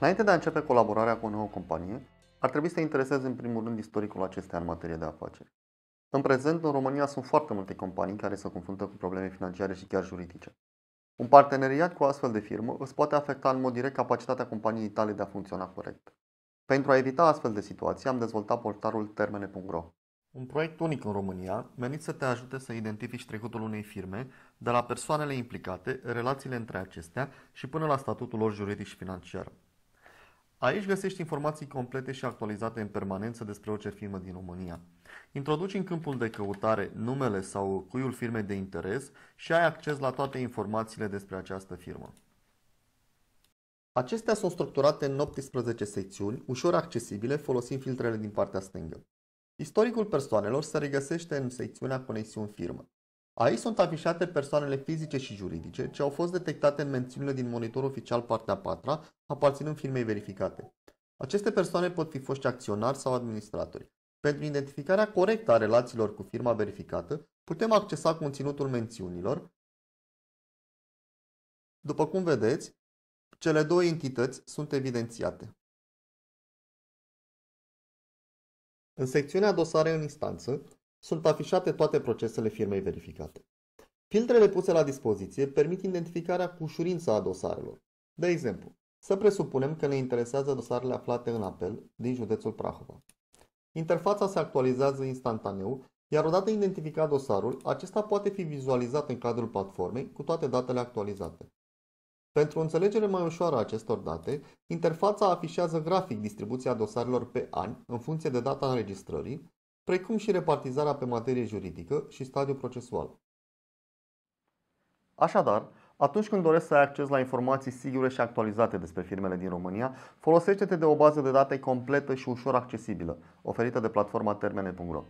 Înainte de a începe colaborarea cu o nouă companie, ar trebui să te interesezi în primul rând istoricul acesteia în materie de afaceri. În prezent, în România sunt foarte multe companii care se confruntă cu probleme financiare și chiar juridice. Un parteneriat cu o astfel de firmă îți poate afecta în mod direct capacitatea companiei tale de a funcționa corect. Pentru a evita astfel de situații, am dezvoltat portarul termene.ro. Un proiect unic în România, menit să te ajute să identifici trecutul unei firme, de la persoanele implicate, relațiile între acestea și până la statutul lor juridic și financiar. Aici găsești informații complete și actualizate în permanență despre orice firmă din România. Introduci în câmpul de căutare numele sau cuiul firmei de interes și ai acces la toate informațiile despre această firmă. Acestea sunt structurate în 18 secțiuni, ușor accesibile, folosind filtrele din partea stângă. Istoricul persoanelor se regăsește în secțiunea Conexiuni firmă. Aici sunt afișate persoanele fizice și juridice ce au fost detectate în mențiunile din monitor oficial partea 4 aparținând firmei verificate. Aceste persoane pot fi foști acționari sau administratori. Pentru identificarea corectă a relațiilor cu firma verificată, putem accesa conținutul mențiunilor. După cum vedeți, cele două entități sunt evidențiate. În secțiunea dosare în instanță, sunt afișate toate procesele firmei verificate. Filtrele puse la dispoziție permit identificarea cu ușurință a dosarelor. De exemplu, să presupunem că ne interesează dosarele aflate în apel din județul Prahova. Interfața se actualizează instantaneu, iar odată identificat dosarul, acesta poate fi vizualizat în cadrul platformei cu toate datele actualizate. Pentru o înțelegere mai ușoară a acestor date, interfața afișează grafic distribuția dosarelor pe ani în funcție de data înregistrării, precum și repartizarea pe materie juridică și stadiu procesual. Așadar, atunci când dorești să ai acces la informații sigure și actualizate despre firmele din România, folosește-te de o bază de date completă și ușor accesibilă, oferită de platforma termene.ro.